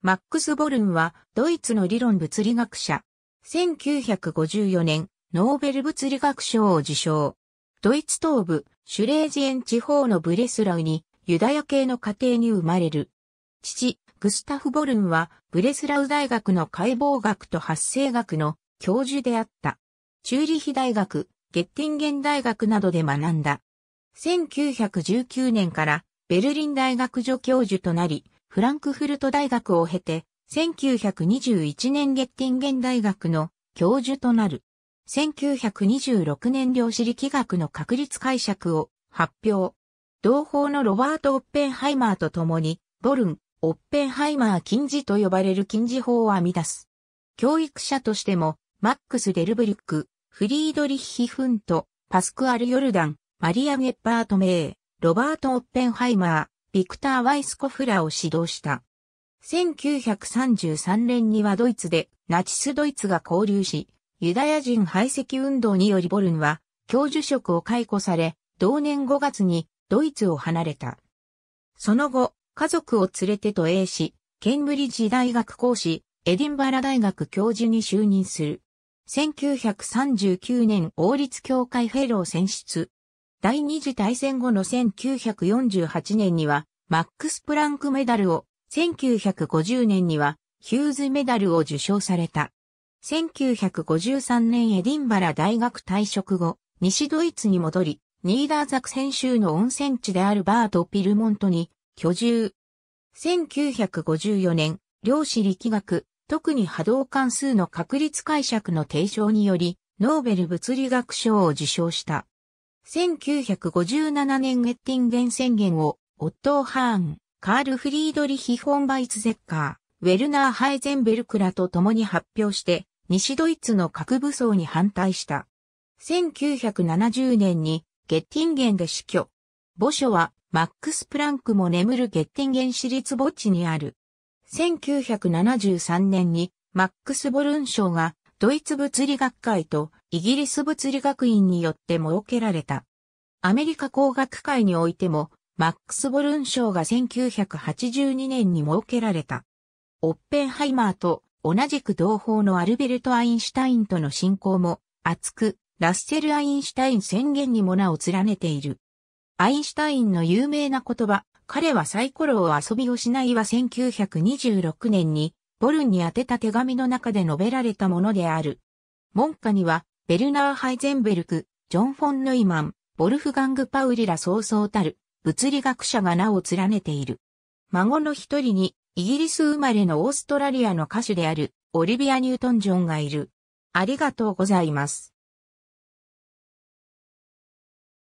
マックス・ボルンはドイツの理論物理学者。1954年、ノーベル物理学賞を受賞。ドイツ東部、シュレージエン地方のブレスラウにユダヤ系の家庭に生まれる。父、グスタフ・ボルンはブレスラウ大学の解剖学と発生学の教授であった。チューリヒ大学、ゲッティンゲン大学などで学んだ。1919年からベルリン大学助教授となり、フランクフルト大学を経て、1921年ゲッティンゲン大学の教授となる。1926年量子力学の確立解釈を発表。同胞のロバート・オッペンハイマーと共に、ボルン、オッペンハイマー禁似と呼ばれる禁似法を編み出す。教育者としても、マックス・デルブリック、フリードリッヒ・フント、パスクアル・ヨルダン、マリア・ゲッパート・メイ、ロバート・オッペンハイマー、ビクター・ワイスコフラを指導した。1933年にはドイツでナチスドイツが交流し、ユダヤ人排斥運動によりボルンは教授職を解雇され、同年5月にドイツを離れた。その後、家族を連れて渡英し、ケンブリッジ大学講師、エディンバラ大学教授に就任する。1939年王立協会フェロー選出。第二次大戦後の1948年にはマックス・プランクメダルを、1950年にはヒューズメダルを受賞された。1953年エディンバラ大学退職後、西ドイツに戻り、ニーダーザクセン州の温泉地であるバート・ピルモントに居住。1954年、量子力学、特に波動関数の確率解釈の提唱により、ノーベル物理学賞を受賞した。1957年ゲッティンゲン宣言をオットー・ハーン、カール・フリードリヒ・フォンバイツゼッカー、ウェルナー・ハイゼンベルクらと共に発表して、西ドイツの核武装に反対した。1970年にゲッティンゲンで死去。墓所はマックス・プランクも眠るゲッティンゲン私立墓地にある。1973年にマックス・ボルン賞がドイツ物理学会とイギリス物理学院によって設けられた。アメリカ工学会においてもマックス・ボルン賞が1982年に設けられた。オッペンハイマーと同じく同胞のアルベルト・アインシュタインとの親交も厚く、ラッセル・アインシュタイン宣言にも名を連ねている。アインシュタインの有名な言葉、彼はサイコロを遊びをしないは1926年に、ボルンに宛てた手紙の中で述べられたものである。門下には、ベルナー・ハイゼンベルク、ジョン・フォン・ヌイマン、ボルフガング・パウリラ・そうそうたる、物理学者が名を連ねている。孫の一人に、イギリス生まれのオーストラリアの歌手である、オリビア・ニュートン・ジョンがいる。ありがとうございます。